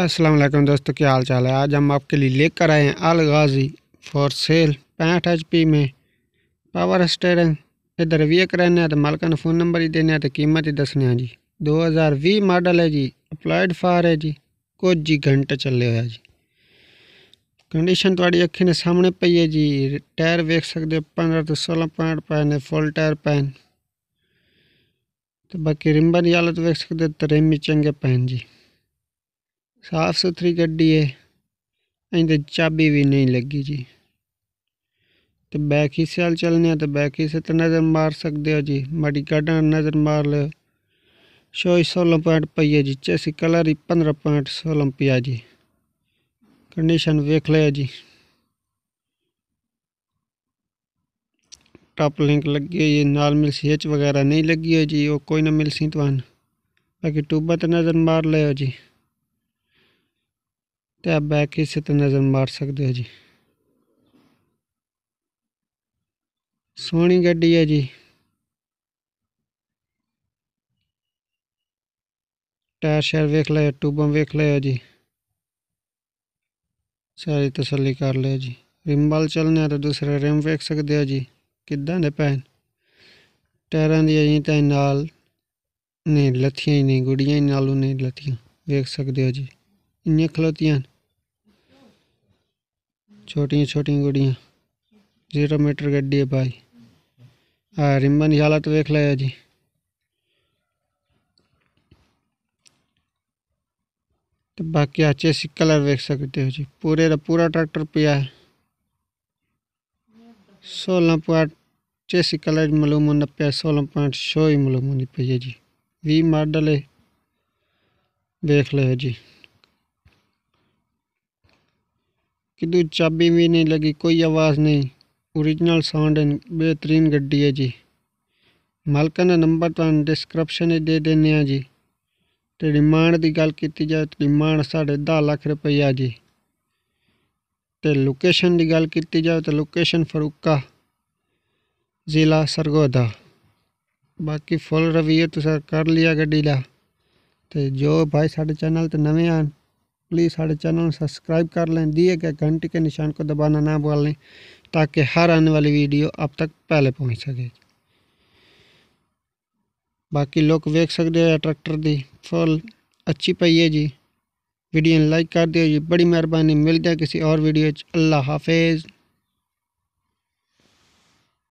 असलम दोस्तों क्या हाल चाल है आज हम आपके लिए लेकर आए हैं अलगाजी फॉर सेल पैंठ एच पी में पावर स्टेयरिंग इधर वी कराने तो मालिका ने फ़ोन नंबर ही देने तो कीमत ही दसने जी दो हज़ार भी मॉडल है जी अपलाइड फार है जी कुछ जी घंटे चले हुए जी कंडीशन थोड़ी तो अखी ने सामने पई है जी टायर वेख सकते हो पंद्रह तो सोलह पॉइंट पैन है फुल टायर पैन तो बाकी रिम्बर की हालत वेख सकते हो तो रिम ही चंगे पैन जी साफ सुथरी गड्डी है अं तो चाबी भी नहीं लगी जी तो बैक हिस्से वाल चलने तो बैक हिस्से तो नज़र मार सकते हो जी माड़ी गाडा नज़र मार लो छो सोलह पॉइंट पई है जी चेसी कलर ही पंद्रह पॉइंट सोलह पिया जी कंडीशन वेख लो जी टॉप लिंक लगी हुई है नाल मिल सी एच वगैरह नहीं लगी है जी वो कोई ना मिल सी तो बाकी टूबा तो नज़र मार लो जी ਤੇ ਬੈਕ ਇਸੇ इसे ਤੇ ਨਜ਼ਰ ਮਾਰ ਸਕਦੇ ਹੋ ਜੀ ਸੋਹਣੀ ਗੱਡੀ ਹੈ ਜੀ ਟਾਇਰ ਸ਼ੈਲ ਵੇਖ ਲਿਆ ਟੂਬਾਂ ਵੇਖ ਲਿਆ ਜੀ ਸਾਰੀ ਤਸੱਲੀ ਕਰ ਲਿਆ ਜੀ ਰਿੰਬਲ ਚੱਲਨੇ ਤੇ ਦੂਸਰਾ ਰਿਮ ਵੇਖ ਸਕਦੇ ਹੋ ਜੀ ਕਿੱਦਾਂ ਦੇ ਪੈਣ ਟਾਇਰਾਂ ਦੀ ਜੀ ਤਾਂ ਨਾਲ ਨੇ ਲੱਥੀਆਂ ਹੀ ਨਹੀਂ ਗੁੜੀਆਂ ਨਾਲੋਂ ਨੇ ਲੱਥੀਆਂ ਵੇਖ ਸਕਦੇ ਹੋ ਜੀ ਇੰਨੀਆਂ ਖਲੋਤੀਆਂ छोटी छोटी गुड़ियाँ जीरो मीटर गड्डी है भाई हाँ रिमन की हालत वेख लाया जी तो बाकी अच्छे से कलर देख सकते हो जी पूरे का पूरा ट्रैक्टर पिया है सोलह पॉइंट अच्छे से कलर मलूम होना पे सोलह पॉइंट सौ ही मलूम होनी है जी वी मॉडल है देख लो जी किदू चाबी भी नहीं लगी कोई आवाज़ नहीं ओरिजिनल साउंड एंड बेहतरीन गड्डी है जी मालका का नंबर तो डिस्क्रिप्शन दे देने जी तो डिमांड की गल की जाए तो डिमांड साढ़े दस लख रुपया जी तो लोकेशन की गल की जाए तो लोकेशन फरूका ज़िला सरगोदा बाकी फुल तो सर कर लिया गड्डी का तो जो भाई साढ़े चैनल तो नवे आने प्लीज़ साढ़े चैनल सब्सक्राइब कर लें दिए गए घंटे के निशान को दबाना ना भूलें ताकि हर आने वाली वीडियो आप तक पहले पहुंच सके बाकी लोग देख सकते हो ट्रैक्टर की फुल अच्छी पई है जी वीडियो लाइक कर दियो जी बड़ी मेहरबानी मिलते हैं किसी और वीडियो अल्लाह हाफिज़